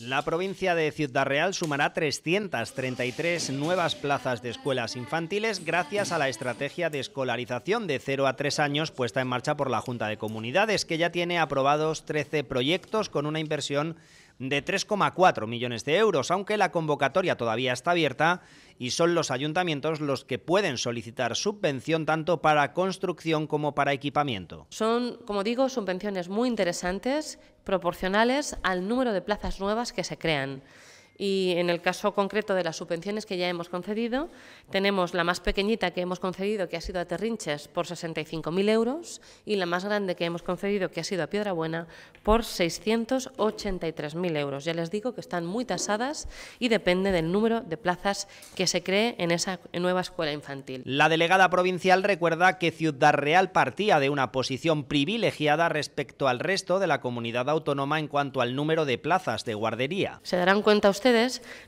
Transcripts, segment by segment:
La provincia de Ciudad Real sumará 333 nuevas plazas de escuelas infantiles gracias a la estrategia de escolarización de 0 a 3 años puesta en marcha por la Junta de Comunidades, que ya tiene aprobados 13 proyectos con una inversión de 3,4 millones de euros, aunque la convocatoria todavía está abierta y son los ayuntamientos los que pueden solicitar subvención tanto para construcción como para equipamiento. Son, como digo, subvenciones muy interesantes, proporcionales al número de plazas nuevas que se crean y en el caso concreto de las subvenciones que ya hemos concedido, tenemos la más pequeñita que hemos concedido, que ha sido a Terrinches, por 65.000 euros, y la más grande que hemos concedido, que ha sido a Piedrabuena, por 683.000 euros. Ya les digo que están muy tasadas y depende del número de plazas que se cree en esa nueva escuela infantil. La delegada provincial recuerda que Ciudad Real partía de una posición privilegiada respecto al resto de la comunidad autónoma en cuanto al número de plazas de guardería. Se darán cuenta ustedes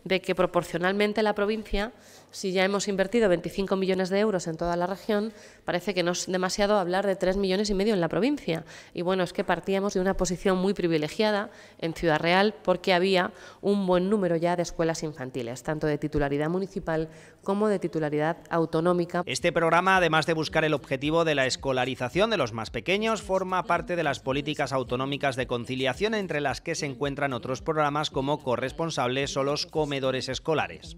de que proporcionalmente la provincia, si ya hemos invertido 25 millones de euros en toda la región, parece que no es demasiado hablar de 3 millones y medio en la provincia. Y bueno, es que partíamos de una posición muy privilegiada en Ciudad Real porque había un buen número ya de escuelas infantiles, tanto de titularidad municipal como de titularidad autonómica. Este programa, además de buscar el objetivo de la escolarización de los más pequeños, forma parte de las políticas autonómicas de conciliación entre las que se encuentran otros programas como corresponsables son los comedores escolares.